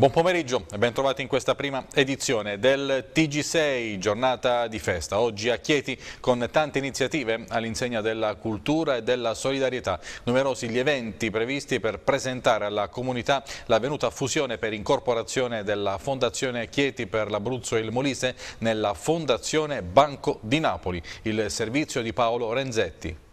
Buon pomeriggio e ben trovati in questa prima edizione del TG6, giornata di festa. Oggi a Chieti con tante iniziative all'insegna della cultura e della solidarietà. Numerosi gli eventi previsti per presentare alla comunità la l'avvenuta fusione per incorporazione della Fondazione Chieti per l'Abruzzo e il Molise nella Fondazione Banco di Napoli, il servizio di Paolo Renzetti.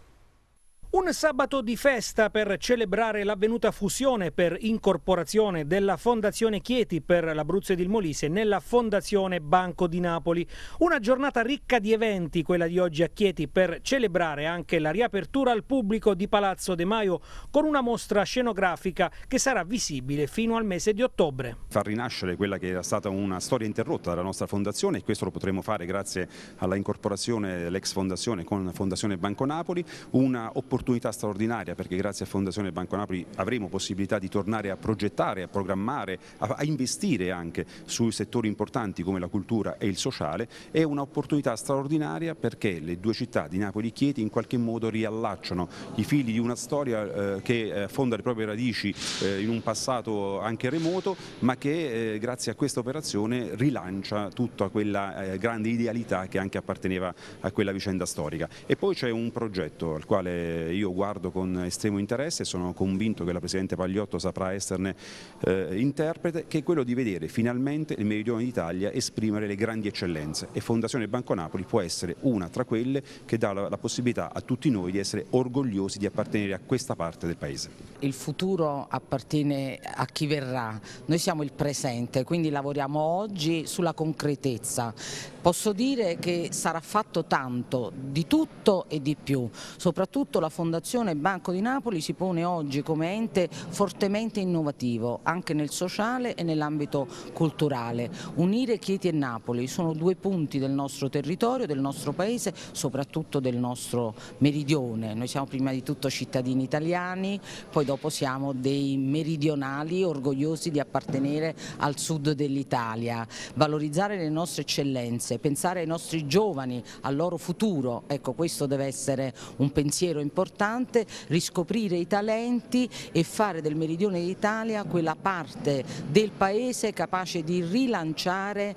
Un sabato di festa per celebrare l'avvenuta fusione per incorporazione della Fondazione Chieti per l'Abruzzo ed il Molise nella Fondazione Banco di Napoli. Una giornata ricca di eventi, quella di oggi a Chieti, per celebrare anche la riapertura al pubblico di Palazzo De Maio con una mostra scenografica che sarà visibile fino al mese di ottobre. Far rinascere quella che era stata una storia interrotta dalla nostra fondazione e questo lo potremo fare grazie alla incorporazione dell'ex fondazione con Fondazione Banco Napoli, una opportunità un'opportunità straordinaria perché grazie a Fondazione Banco Napoli avremo possibilità di tornare a progettare, a programmare, a, a investire anche su settori importanti come la cultura e il sociale. È un'opportunità straordinaria perché le due città di Napoli e Chieti in qualche modo riallacciano i fili di una storia eh, che eh, fonda le proprie radici eh, in un passato anche remoto ma che eh, grazie a questa operazione rilancia tutta quella eh, grande idealità che anche apparteneva a quella vicenda storica. E poi c'è un progetto al quale io guardo con estremo interesse e sono convinto che la Presidente Pagliotto saprà esserne eh, interprete, che è quello di vedere finalmente il Meridione d'Italia esprimere le grandi eccellenze e Fondazione Banco Napoli può essere una tra quelle che dà la, la possibilità a tutti noi di essere orgogliosi di appartenere a questa parte del Paese. Il futuro appartiene a chi verrà, noi siamo il presente, quindi lavoriamo oggi sulla concretezza. Posso dire che sarà fatto tanto, di tutto e di più, soprattutto la Fondazione Banco di Napoli si pone oggi come ente fortemente innovativo anche nel sociale e nell'ambito culturale. Unire Chieti e Napoli sono due punti del nostro territorio, del nostro paese, soprattutto del nostro meridione. Noi siamo prima di tutto cittadini italiani, poi dopo siamo dei meridionali orgogliosi di appartenere al sud dell'Italia. Valorizzare le nostre eccellenze, pensare ai nostri giovani, al loro futuro, ecco questo deve essere un pensiero importante importante riscoprire i talenti e fare del meridione d'Italia quella parte del paese capace di rilanciare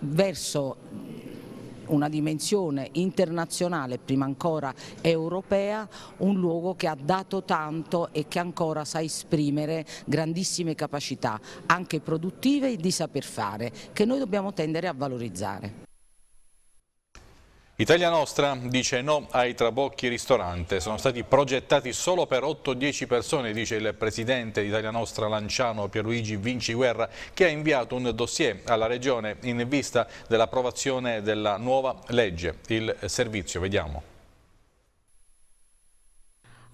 verso una dimensione internazionale, prima ancora europea, un luogo che ha dato tanto e che ancora sa esprimere grandissime capacità, anche produttive e di saper fare, che noi dobbiamo tendere a valorizzare. Italia Nostra dice no ai trabocchi ristorante, sono stati progettati solo per 8-10 persone, dice il presidente di Italia Nostra Lanciano Pierluigi Vinci Guerra, che ha inviato un dossier alla regione in vista dell'approvazione della nuova legge. Il servizio, vediamo.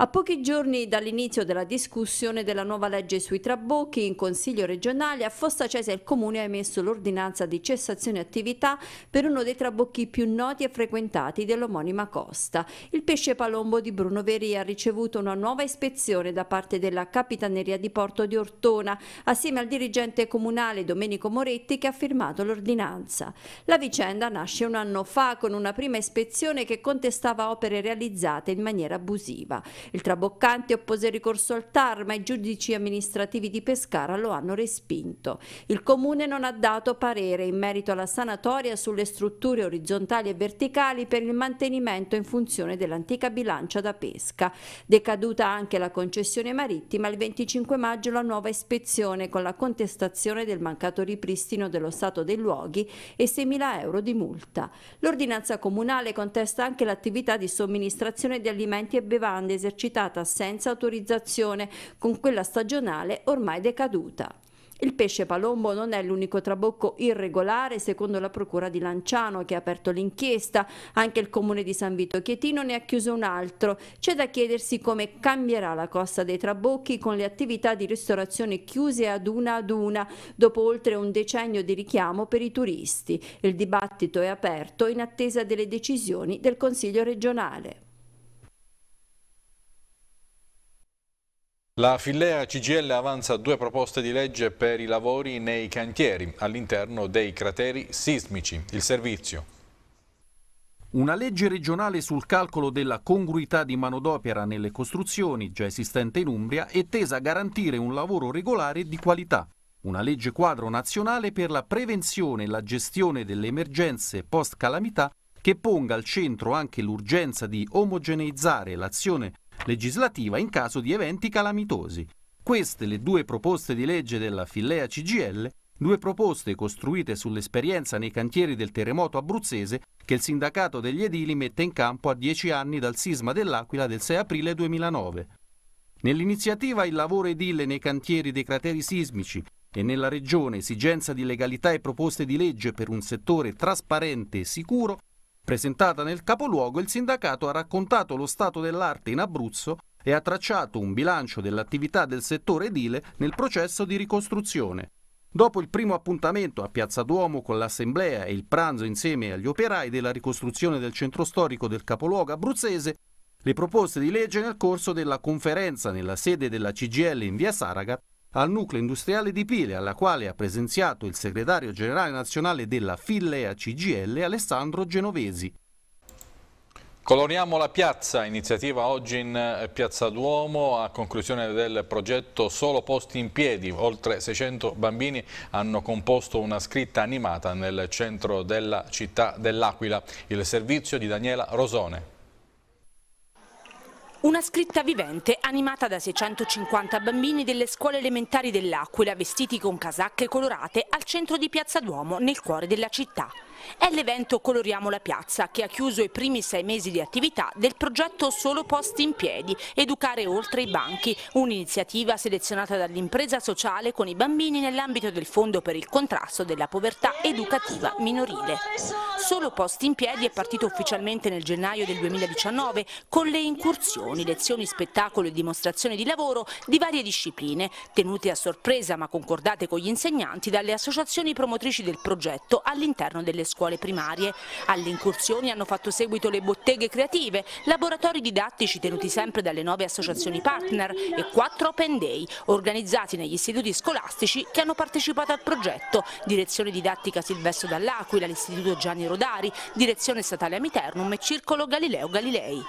A pochi giorni dall'inizio della discussione della nuova legge sui trabocchi, in Consiglio regionale a Fossa Cese il Comune ha emesso l'ordinanza di cessazione attività per uno dei trabocchi più noti e frequentati dell'omonima costa. Il pesce palombo di Bruno Veri ha ricevuto una nuova ispezione da parte della Capitaneria di Porto di Ortona, assieme al dirigente comunale Domenico Moretti che ha firmato l'ordinanza. La vicenda nasce un anno fa con una prima ispezione che contestava opere realizzate in maniera abusiva. Il traboccante oppose ricorso al TAR, ma i giudici amministrativi di Pescara lo hanno respinto. Il comune non ha dato parere in merito alla sanatoria sulle strutture orizzontali e verticali per il mantenimento in funzione dell'antica bilancia da pesca. Decaduta anche la concessione marittima, il 25 maggio la nuova ispezione con la contestazione del mancato ripristino dello stato dei luoghi e 6.000 euro di multa. L'ordinanza comunale contesta anche l'attività di somministrazione di alimenti e bevande esercitata esercitata senza autorizzazione, con quella stagionale ormai decaduta. Il pesce palombo non è l'unico trabocco irregolare, secondo la Procura di Lanciano che ha aperto l'inchiesta, anche il comune di San Vito Chietino ne ha chiuso un altro. C'è da chiedersi come cambierà la costa dei trabocchi con le attività di ristorazione chiuse ad una ad una dopo oltre un decennio di richiamo per i turisti. Il dibattito è aperto in attesa delle decisioni del Consiglio regionale. La filea CGL avanza due proposte di legge per i lavori nei cantieri all'interno dei crateri sismici. Il servizio. Una legge regionale sul calcolo della congruità di manodopera nelle costruzioni, già esistente in Umbria, è tesa a garantire un lavoro regolare di qualità. Una legge quadro nazionale per la prevenzione e la gestione delle emergenze post-calamità che ponga al centro anche l'urgenza di omogeneizzare l'azione legislativa in caso di eventi calamitosi. Queste le due proposte di legge della Fillea CGL, due proposte costruite sull'esperienza nei cantieri del terremoto abruzzese che il sindacato degli edili mette in campo a dieci anni dal sisma dell'Aquila del 6 aprile 2009. Nell'iniziativa il lavoro edile nei cantieri dei crateri sismici e nella regione esigenza di legalità e proposte di legge per un settore trasparente e sicuro Presentata nel capoluogo, il sindacato ha raccontato lo stato dell'arte in Abruzzo e ha tracciato un bilancio dell'attività del settore edile nel processo di ricostruzione. Dopo il primo appuntamento a Piazza Duomo con l'assemblea e il pranzo insieme agli operai della ricostruzione del centro storico del capoluogo abruzzese, le proposte di legge nel corso della conferenza nella sede della CGL in via Saragat al nucleo industriale di Pile, alla quale ha presenziato il segretario generale nazionale della Fillea CGL Alessandro Genovesi. Coloriamo la piazza, iniziativa oggi in eh, Piazza Duomo a conclusione del progetto Solo posti in piedi. Oltre 600 bambini hanno composto una scritta animata nel centro della città dell'Aquila. Il servizio di Daniela Rosone. Una scritta vivente animata da 650 bambini delle scuole elementari dell'Aquila vestiti con casacche colorate al centro di Piazza Duomo nel cuore della città. È l'evento Coloriamo la piazza che ha chiuso i primi sei mesi di attività del progetto Solo Posti in Piedi, Educare oltre i banchi, un'iniziativa selezionata dall'impresa sociale con i bambini nell'ambito del Fondo per il contrasto della povertà educativa minorile. Solo Posti in Piedi è partito ufficialmente nel gennaio del 2019 con le incursioni, lezioni, spettacolo e dimostrazioni di lavoro di varie discipline, tenute a sorpresa ma concordate con gli insegnanti dalle associazioni promotrici del progetto all'interno delle scuole scuole primarie. Alle incursioni hanno fatto seguito le botteghe creative, laboratori didattici tenuti sempre dalle nuove associazioni partner e quattro open day organizzati negli istituti scolastici che hanno partecipato al progetto, direzione didattica Silvestro dall'Aquila, l'istituto Gianni Rodari, direzione statale Amiternum e Circolo Galileo Galilei.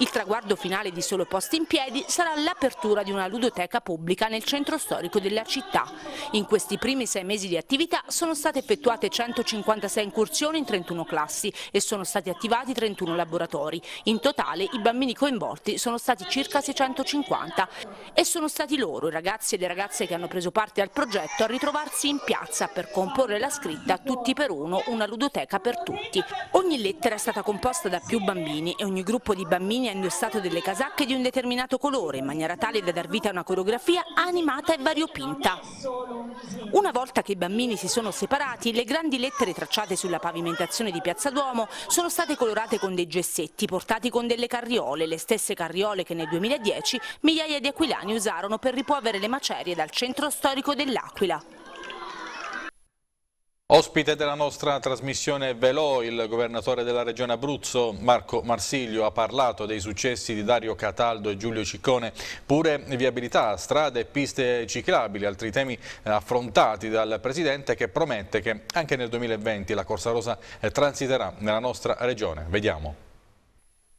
Il traguardo finale di Solo Posti in Piedi sarà l'apertura di una ludoteca pubblica nel centro storico della città. In questi primi sei mesi di attività sono state effettuate 156 incursioni in 31 classi e sono stati attivati 31 laboratori. In totale i bambini coinvolti sono stati circa 650 e sono stati loro, i ragazzi e le ragazze che hanno preso parte al progetto, a ritrovarsi in piazza per comporre la scritta Tutti per uno, una ludoteca per tutti. Ogni lettera è stata composta da più bambini e ogni gruppo di bambini disegnando e stato delle casacche di un determinato colore in maniera tale da dar vita a una coreografia animata e variopinta. Una volta che i bambini si sono separati, le grandi lettere tracciate sulla pavimentazione di Piazza Duomo sono state colorate con dei gessetti portati con delle carriole, le stesse carriole che nel 2010 migliaia di aquilani usarono per ripuovere le macerie dal centro storico dell'Aquila. Ospite della nostra trasmissione Velò, il governatore della regione Abruzzo, Marco Marsiglio, ha parlato dei successi di Dario Cataldo e Giulio Ciccone, pure viabilità, strade e piste ciclabili, altri temi eh, affrontati dal Presidente che promette che anche nel 2020 la Corsa Rosa eh, transiterà nella nostra regione. Vediamo.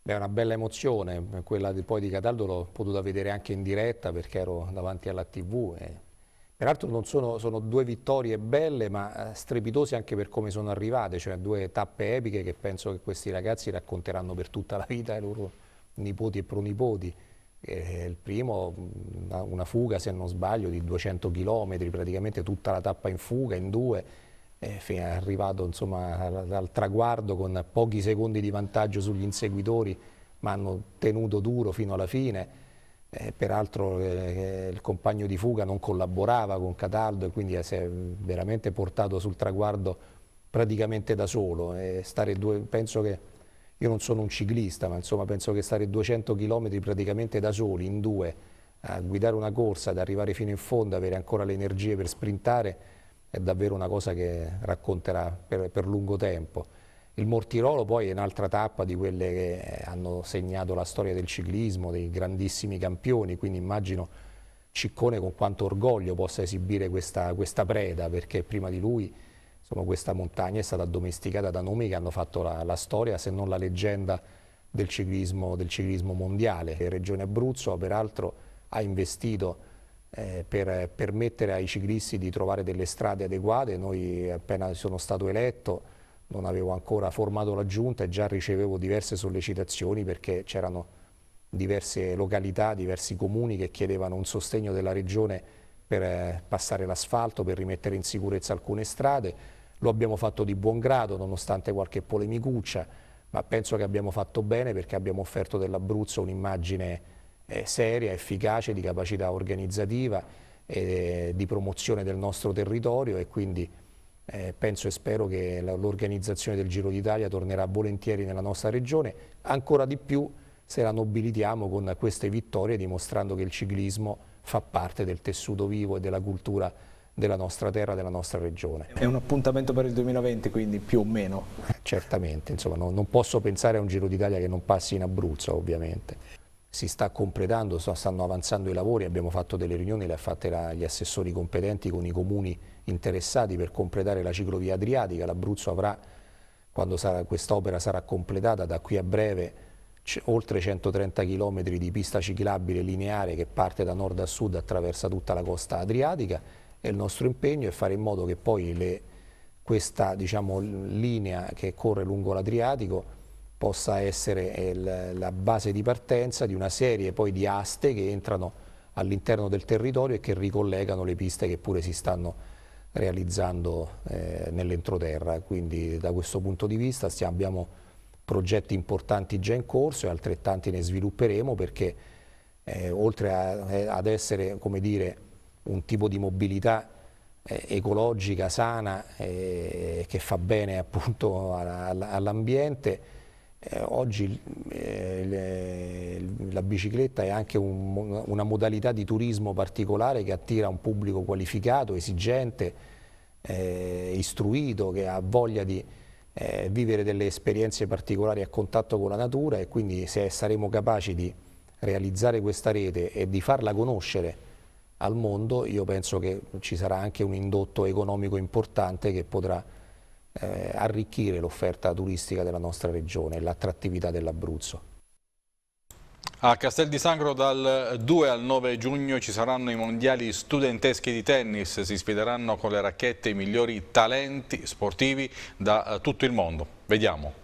È una bella emozione, quella di, poi di Cataldo l'ho potuta vedere anche in diretta perché ero davanti alla tv e Peraltro non sono, sono, due vittorie belle ma eh, strepitose anche per come sono arrivate, cioè due tappe epiche che penso che questi ragazzi racconteranno per tutta la vita ai loro nipoti e pronipoti. Eh, il primo, una, mm, una, fuga se non sbaglio di 200 km, praticamente tutta la tappa in fuga, in due, eh, è arrivato insomma, al, al traguardo con pochi secondi di vantaggio sugli inseguitori ma hanno tenuto duro fino alla fine eh, peraltro eh, eh, il compagno di fuga non collaborava con Cataldo e quindi eh, si è veramente portato sul traguardo praticamente da solo. Eh, due, penso che, io non sono un ciclista, ma insomma penso che stare 200 km praticamente da soli, in due, a guidare una corsa, ad arrivare fino in fondo, avere ancora le energie per sprintare, è davvero una cosa che racconterà per, per lungo tempo. Il Mortirolo poi è un'altra tappa di quelle che eh, hanno segnato la storia del ciclismo, dei grandissimi campioni, quindi immagino Ciccone con quanto orgoglio possa esibire questa, questa preda, perché prima di lui insomma, questa montagna è stata addomesticata da nomi che hanno fatto la, la storia, se non la leggenda del ciclismo, del ciclismo mondiale. La Regione Abruzzo peraltro ha investito eh, per permettere ai ciclisti di trovare delle strade adeguate, noi appena sono stato eletto non avevo ancora formato la giunta e già ricevevo diverse sollecitazioni perché c'erano diverse località, diversi comuni che chiedevano un sostegno della regione per eh, passare l'asfalto, per rimettere in sicurezza alcune strade. Lo abbiamo fatto di buon grado, nonostante qualche polemicuccia, ma penso che abbiamo fatto bene perché abbiamo offerto dell'Abruzzo un'immagine eh, seria, efficace, di capacità organizzativa, e eh, di promozione del nostro territorio e quindi eh, penso e spero che l'organizzazione del Giro d'Italia tornerà volentieri nella nostra regione, ancora di più se la nobilitiamo con queste vittorie dimostrando che il ciclismo fa parte del tessuto vivo e della cultura della nostra terra, della nostra regione. È un appuntamento per il 2020 quindi più o meno? Eh, certamente, insomma, no, non posso pensare a un Giro d'Italia che non passi in Abruzzo ovviamente si sta completando, stanno avanzando i lavori, abbiamo fatto delle riunioni, le ha fatte gli assessori competenti con i comuni interessati per completare la ciclovia adriatica, l'Abruzzo avrà, quando quest'opera sarà completata, da qui a breve oltre 130 km di pista ciclabile lineare che parte da nord a sud attraversa tutta la costa adriatica e il nostro impegno è fare in modo che poi le, questa diciamo, linea che corre lungo l'Adriatico possa essere eh, la base di partenza di una serie poi di aste che entrano all'interno del territorio e che ricollegano le piste che pure si stanno realizzando eh, nell'entroterra. Quindi da questo punto di vista stiamo, abbiamo progetti importanti già in corso e altrettanti ne svilupperemo perché eh, oltre a, eh, ad essere dire, un tipo di mobilità eh, ecologica, sana, eh, che fa bene appunto all'ambiente, eh, oggi eh, le, la bicicletta è anche un, una modalità di turismo particolare che attira un pubblico qualificato, esigente, eh, istruito, che ha voglia di eh, vivere delle esperienze particolari a contatto con la natura e quindi se saremo capaci di realizzare questa rete e di farla conoscere al mondo, io penso che ci sarà anche un indotto economico importante che potrà eh, arricchire l'offerta turistica della nostra regione e l'attrattività dell'Abruzzo. A Castel di Sangro dal 2 al 9 giugno ci saranno i mondiali studenteschi di tennis, si sfideranno con le racchette i migliori talenti sportivi da eh, tutto il mondo. Vediamo.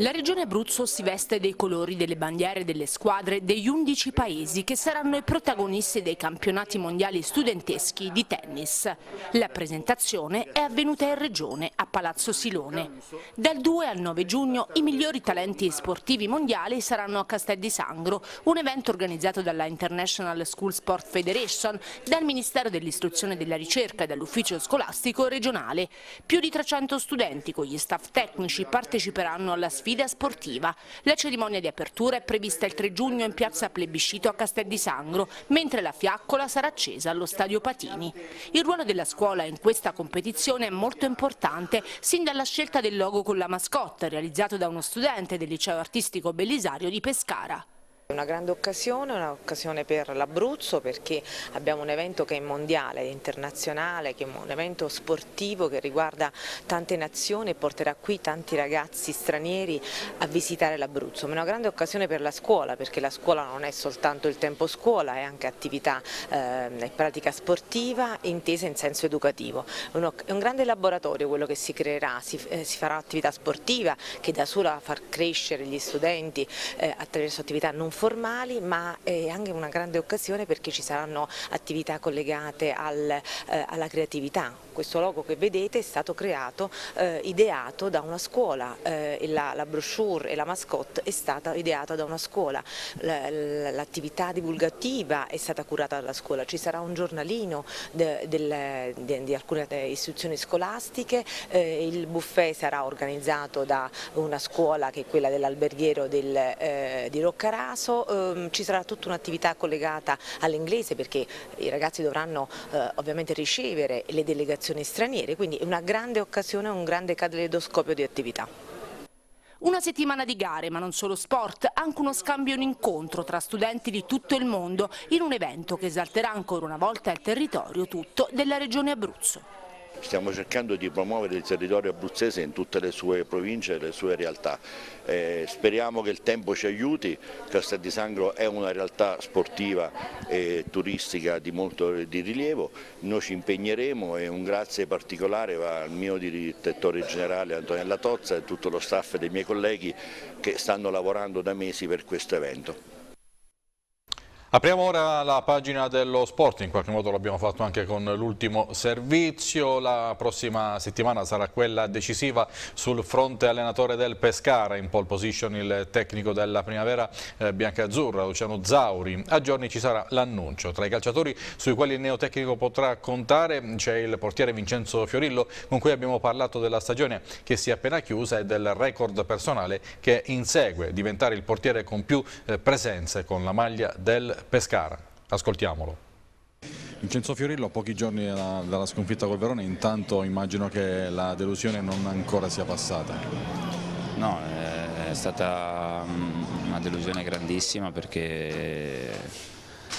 La regione Abruzzo si veste dei colori delle bandiere delle squadre degli 11 paesi che saranno i protagonisti dei campionati mondiali studenteschi di tennis. La presentazione è avvenuta in regione a Palazzo Silone. Dal 2 al 9 giugno i migliori talenti sportivi mondiali saranno a Castel di Sangro, un evento organizzato dalla International School Sport Federation, dal Ministero dell'Istruzione e della Ricerca e dall'Ufficio Scolastico Regionale. Più di 300 studenti con gli staff tecnici parteciperanno alla sfida sfida sportiva. La cerimonia di apertura è prevista il 3 giugno in piazza Plebiscito a Castel di Sangro, mentre la fiaccola sarà accesa allo stadio Patini. Il ruolo della scuola in questa competizione è molto importante, sin dalla scelta del logo con la mascotte, realizzato da uno studente del liceo artistico Belisario di Pescara. Una grande occasione, un'occasione per l'Abruzzo perché abbiamo un evento che è mondiale, internazionale, che è un evento sportivo che riguarda tante nazioni e porterà qui tanti ragazzi stranieri a visitare l'Abruzzo, ma è una grande occasione per la scuola perché la scuola non è soltanto il tempo scuola, è anche attività ehm, e eh, pratica sportiva intesa in senso educativo. Uno, è un grande laboratorio quello che si creerà, si, eh, si, farà attività sportiva che da sola far crescere gli studenti eh, attraverso attività non formali ma è anche una grande occasione perché ci saranno attività collegate al, eh, alla creatività. Questo logo che vedete è stato creato, eh, ideato da una scuola, eh, la, la, brochure e la mascotte è stata ideata da una scuola, l'attività divulgativa è stata curata dalla scuola, ci sarà un giornalino di alcune eh, istituzioni scolastiche, eh, il buffet sarà organizzato da una scuola che è quella dell'alberghiero del, eh, di Roccaraso, corso ehm, ci sarà tutta un'attività collegata all'inglese perché i ragazzi dovranno eh, ovviamente ricevere le delegazioni straniere, quindi è una grande occasione, un grande caleidoscopio di attività. Una settimana di gare, ma non solo sport, anche uno scambio e un incontro tra studenti di tutto il mondo in un evento che esalterà ancora una volta il territorio tutto della regione Abruzzo stiamo cercando di promuovere il territorio abruzzese in tutte le sue province e le sue realtà. Eh, speriamo che il tempo ci aiuti, Castel di Sangro è una realtà sportiva e turistica di molto di rilievo, noi ci impegneremo e un grazie particolare va al mio direttore generale Antonella Tozza e tutto lo staff dei miei colleghi che stanno lavorando da mesi per questo evento. Apriamo ora la pagina dello sport, in qualche modo l'abbiamo fatto anche con l'ultimo servizio, la prossima settimana sarà quella decisiva sul fronte allenatore del Pescara, in pole position il tecnico della primavera eh, biancazzurra Luciano Zauri, a giorni ci sarà l'annuncio, tra i calciatori sui quali il neotecnico potrà contare c'è il portiere Vincenzo Fiorillo con cui abbiamo parlato della stagione che si è appena chiusa e del record personale che insegue diventare il portiere con più eh, presenze con la maglia del Pescara. Ascoltiamolo. Vincenzo Fiorillo pochi giorni dalla, dalla sconfitta col Verona, intanto immagino che la delusione non ancora sia passata. No, eh, è stata mm, una delusione grandissima perché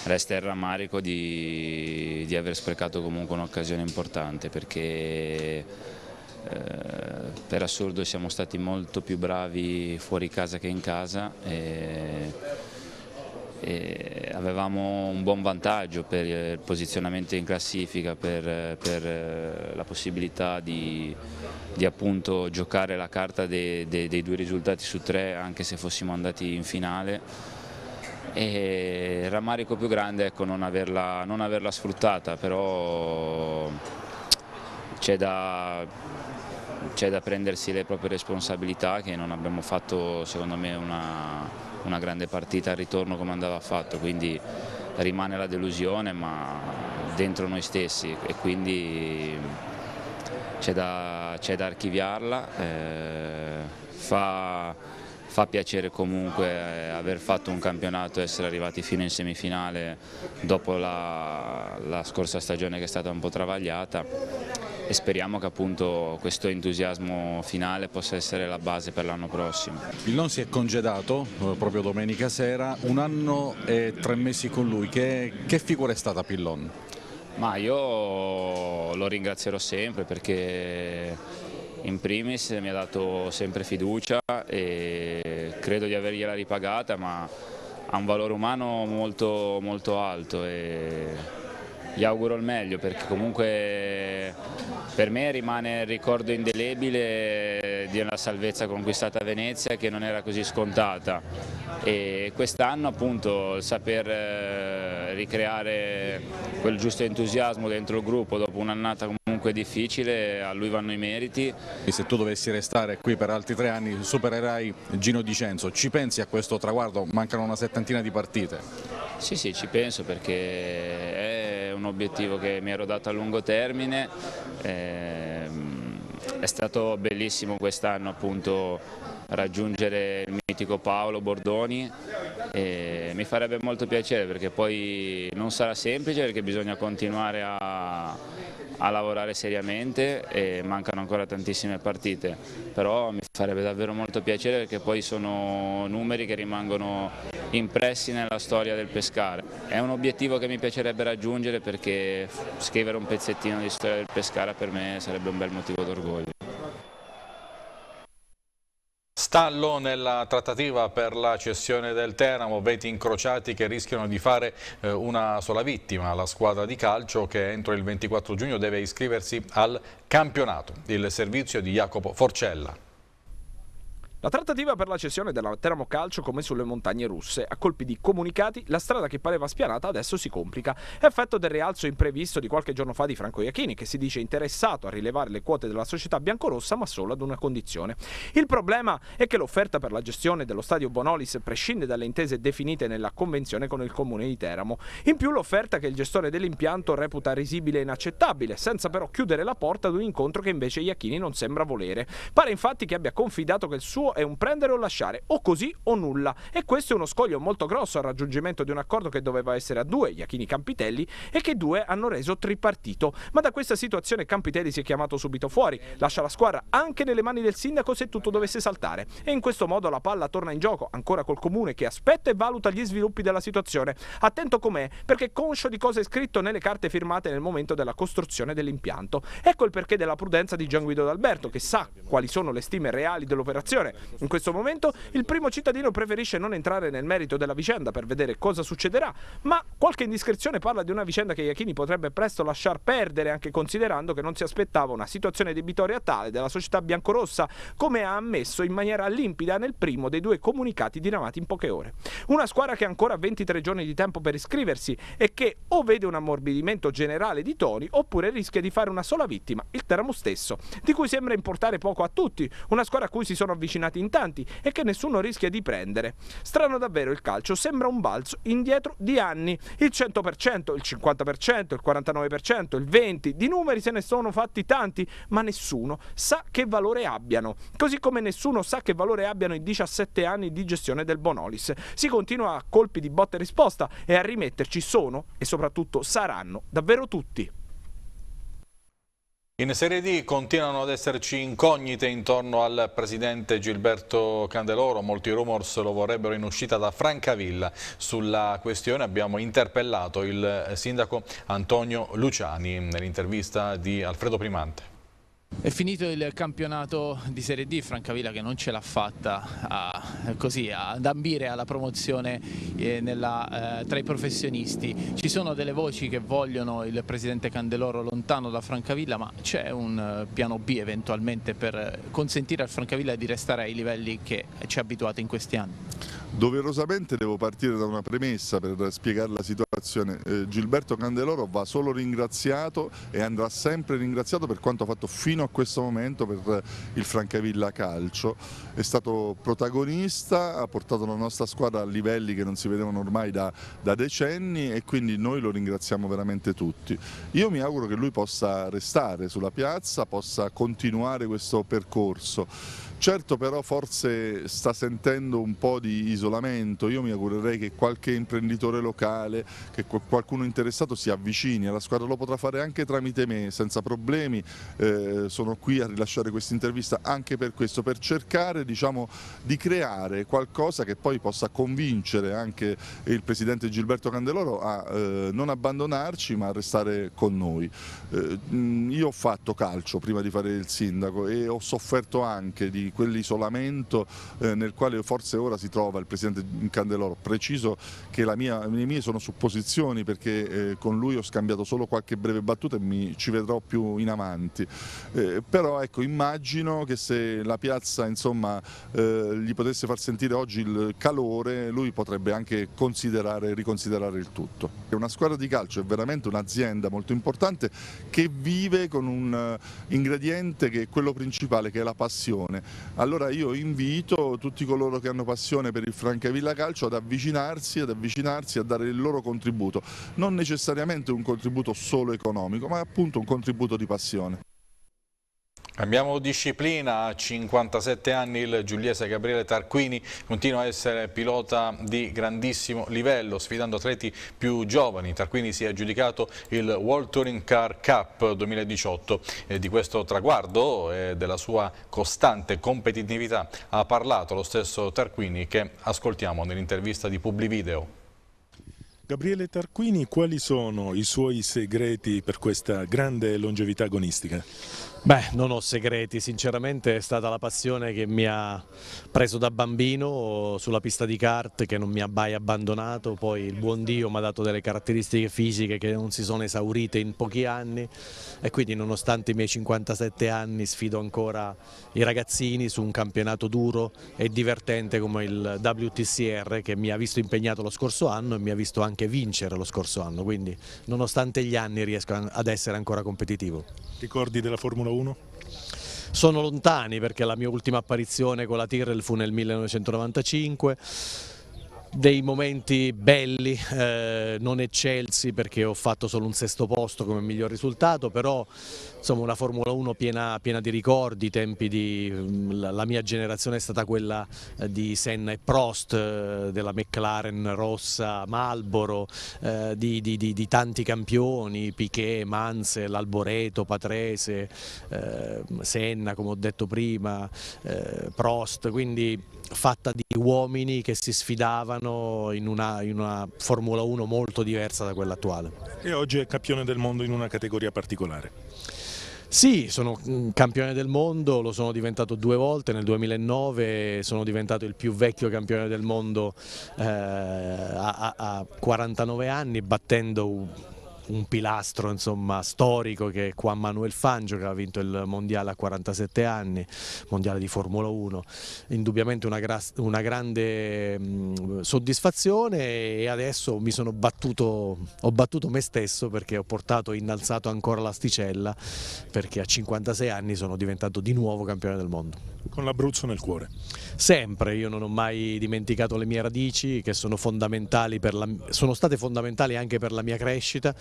resta il rammarico di, di aver sprecato comunque un'occasione importante perché eh, per assurdo siamo stati molto più bravi fuori casa che in casa. E, avevamo un buon vantaggio per il posizionamento in classifica, per, per eh, la possibilità di, di giocare la carta dei, dei, dei due risultati su tre anche se fossimo andati in finale e il rammarico più grande è ecco, non, averla, non averla sfruttata, però c'è da, da, prendersi le proprie responsabilità che non abbiamo fatto secondo me una, una grande partita al ritorno come andava fatto, quindi rimane la delusione ma dentro noi stessi e quindi c'è da, da, archiviarla, eh, fa, fa, piacere comunque eh, aver fatto un campionato, e essere arrivati fino in semifinale dopo la, la scorsa stagione che è stata un po' travagliata e speriamo che appunto questo entusiasmo finale possa essere la base per l'anno prossimo. Il non si è congedato eh, proprio domenica sera, un anno e tre mesi con lui, che, che figura è stata Pillon? Ma io lo ringrazierò sempre perché in primis mi ha dato sempre fiducia e credo di avergliela ripagata ma ha un valore umano molto, molto alto e gli auguro il meglio perché comunque per me rimane il ricordo indelebile di una salvezza conquistata a Venezia che non era così scontata e quest'anno appunto saper eh, ricreare quel giusto entusiasmo dentro il gruppo dopo un'annata comunque difficile, a lui vanno i meriti. Se tu dovessi restare qui per altri tre anni supererai Gino Dicenzo, ci pensi a questo traguardo? Mancano una settantina di partite. Sì, sì, ci penso perché è un obiettivo che mi ero dato a lungo termine. Ehm, è stato bellissimo quest'anno appunto raggiungere il mitico Paolo Bordoni e mi farebbe molto piacere perché poi non sarà semplice perché bisogna continuare a, a lavorare seriamente e mancano ancora tantissime partite, però mi farebbe davvero molto piacere perché poi sono numeri che rimangono impressi nella storia del Pescara. È un obiettivo che mi piacerebbe raggiungere perché scrivere un pezzettino di storia del Pescara per me sarebbe un bel motivo d'orgoglio. Stallo nella trattativa per la cessione del Teramo, veti incrociati che rischiano di fare eh, una sola vittima, la squadra di calcio che entro il 24 giugno deve iscriversi al campionato. Il servizio di Jacopo Forcella. La trattativa per la cessione della Teramo Calcio come sulle montagne russe. A colpi di comunicati, la strada che pareva spianata adesso si complica. Effetto del rialzo imprevisto di qualche giorno fa di Franco Iachini, che si dice interessato a rilevare le quote della società biancorossa, ma solo ad una condizione. Il problema è che l'offerta per la gestione dello stadio Bonolis prescinde dalle intese definite nella convenzione con il comune di Teramo. In più l'offerta che il gestore dell'impianto reputa risibile e inaccettabile, senza però chiudere la porta ad un incontro che invece Iachini non sembra volere. Pare infatti che abbia confidato che il suo nuovo è un prendere o lasciare, o così o nulla. E questo è uno scoglio molto grosso al raggiungimento di un accordo che doveva essere a due, Iachini Campitelli, e che due hanno reso tripartito. Ma da questa situazione Campitelli si è chiamato subito fuori, lascia la squadra anche nelle mani del sindaco se tutto dovesse saltare. E in questo modo la palla torna in gioco, ancora col comune che aspetta e valuta gli sviluppi della situazione. Attento com'è, perché conscio di cosa è scritto nelle carte firmate nel momento della costruzione dell'impianto. Ecco il perché della prudenza di Gian Guido D'Alberto, che sa quali sono le stime reali dell'operazione in questo momento il primo cittadino preferisce non entrare nel merito della vicenda per vedere cosa succederà, ma qualche indiscrezione parla di una vicenda che Iachini potrebbe presto lasciar perdere anche considerando che non si aspettava una situazione debitoria tale della società biancorossa come ha ammesso in maniera limpida nel primo dei due comunicati diramati in poche ore. Una squadra che ha ancora 23 giorni di tempo per iscriversi e che o vede un ammorbidimento generale di toni oppure rischia di fare una sola vittima, il Teramo stesso, di cui sembra importare poco a tutti, una squadra a cui si sono avvicinati impegnati in tanti e che nessuno rischia di prendere. Strano davvero il calcio, sembra un balzo indietro di anni. Il 100%, il 50%, il 49%, il 20%, di numeri se ne sono fatti tanti, ma nessuno sa che valore abbiano. Così come nessuno sa che valore abbiano i 17 anni di gestione del Bonolis. Si continua a colpi di botta e risposta e a rimetterci sono e soprattutto saranno davvero tutti. In Serie D continuano ad esserci incognite intorno al presidente Gilberto Candeloro, molti rumors lo vorrebbero in uscita da Francavilla. Sulla questione abbiamo interpellato il sindaco Antonio Luciani nell'intervista di Alfredo Primante. È finito il campionato di Serie D, Francavilla che non ce l'ha fatta a, così, ad ambire alla promozione eh, nella, eh, tra i professionisti. Ci sono delle voci che vogliono il presidente Candeloro lontano da Francavilla, ma c'è un eh, piano B eventualmente per consentire al Francavilla di restare ai livelli che ci ha abituato in questi anni? Doverosamente devo partire da una premessa per spiegare la situazione. Eh, Gilberto Candeloro va solo ringraziato e andrà sempre ringraziato per quanto ha fatto fino a questo momento per eh, il Francavilla Calcio. È stato protagonista, ha portato la nostra squadra a livelli che non si vedevano ormai da, da decenni e quindi noi lo ringraziamo veramente tutti. Io mi auguro che lui possa restare sulla piazza, possa continuare questo percorso. Certo però forse sta sentendo un po' di isolamento, io mi augurerei che qualche imprenditore locale, che qualcuno interessato si avvicini alla squadra, lo potrà fare anche tramite me senza problemi, eh, sono qui a rilasciare questa intervista anche per questo, per cercare diciamo, di creare qualcosa che poi possa convincere anche il Presidente Gilberto Candeloro a eh, non abbandonarci ma a restare con noi. Eh, io ho fatto calcio prima di fare il sindaco e ho sofferto anche di quell'isolamento eh, nel quale forse ora si trova il Presidente Candeloro. Preciso che mia, le mie sono supposizioni perché eh, con lui ho scambiato solo qualche breve battuta e mi, ci vedrò più in avanti, eh, però ecco, immagino che se la piazza insomma, eh, gli potesse far sentire oggi il calore lui potrebbe anche considerare, e riconsiderare il tutto. Una squadra di calcio è veramente un'azienda molto importante che vive con un eh, ingrediente che è quello principale che è la passione allora io invito tutti coloro che hanno passione per il Francavilla Calcio ad avvicinarsi, ad avvicinarsi, a dare il loro contributo, non necessariamente un contributo solo economico, ma appunto un contributo di passione. Cambiamo disciplina, a 57 anni il giuliese Gabriele Tarquini continua a essere pilota di grandissimo livello, sfidando atleti più giovani. Tarquini si è aggiudicato il World Touring Car Cup 2018. E di questo traguardo e della sua costante competitività ha parlato lo stesso Tarquini che ascoltiamo nell'intervista di Publivideo. Gabriele Tarquini, quali sono i suoi segreti per questa grande longevità agonistica? Beh, non ho segreti, sinceramente è stata la passione che mi ha preso da bambino sulla pista di kart che non mi ha mai abbandonato, poi il buon Dio mi ha dato delle caratteristiche fisiche che non si sono esaurite in pochi anni e quindi nonostante i miei 57 anni sfido ancora i ragazzini su un campionato duro e divertente come il WTCR che mi ha visto impegnato lo scorso anno e mi ha visto anche anche vincere lo scorso anno, quindi nonostante gli anni riesco ad essere ancora competitivo. Ricordi della Formula 1? Sono lontani perché la mia ultima apparizione con la Tyrrell fu nel 1995 dei momenti belli, eh, non eccelsi perché ho fatto solo un sesto posto come miglior risultato, però insomma, una Formula 1 piena, piena di ricordi, tempi di, mm, la mia generazione è stata quella eh, di Senna e Prost, eh, della McLaren rossa, Malboro, eh, di, di, di, tanti campioni, Piquet, Mansell, Alboreto, Patrese, eh, Senna come ho detto prima, eh, Prost, quindi fatta di uomini che si sfidavano in una, in una Formula 1 molto diversa da quella attuale. E oggi è campione del mondo in una categoria particolare. Sì, sono mm, campione del mondo, lo sono diventato due volte, nel 2009 sono diventato il più vecchio campione del mondo eh, a, a 49 anni battendo un pilastro insomma, storico che è Juan Manuel Fangio che ha vinto il mondiale a 47 anni, mondiale di Formula 1, indubbiamente una, una grande mh, soddisfazione e adesso mi sono battuto, ho battuto me stesso perché ho portato innalzato ancora l'asticella perché a 56 anni sono diventato di nuovo campione del mondo. Con l'Abruzzo nel cuore. Sempre, io non ho mai dimenticato le mie radici che sono, fondamentali la, sono state fondamentali anche per la mia crescita,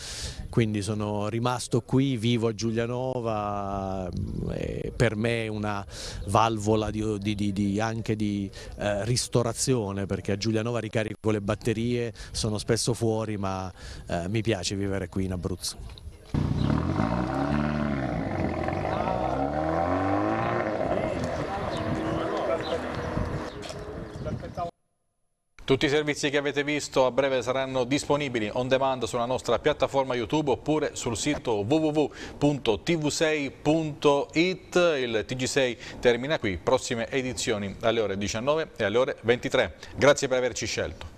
quindi sono rimasto qui, vivo a Giulianova, mm, per me è una valvola di, di, di, anche di eh, ristorazione perché a Giulianova ricarico le batterie, sono spesso fuori ma eh, mi piace vivere qui in Abruzzo. Tutti i servizi che avete visto a breve saranno disponibili on demand sulla nostra piattaforma YouTube oppure sul sito www.tv6.it. Il TG6 termina qui, prossime edizioni alle ore 19 e alle ore 23. Grazie per averci scelto.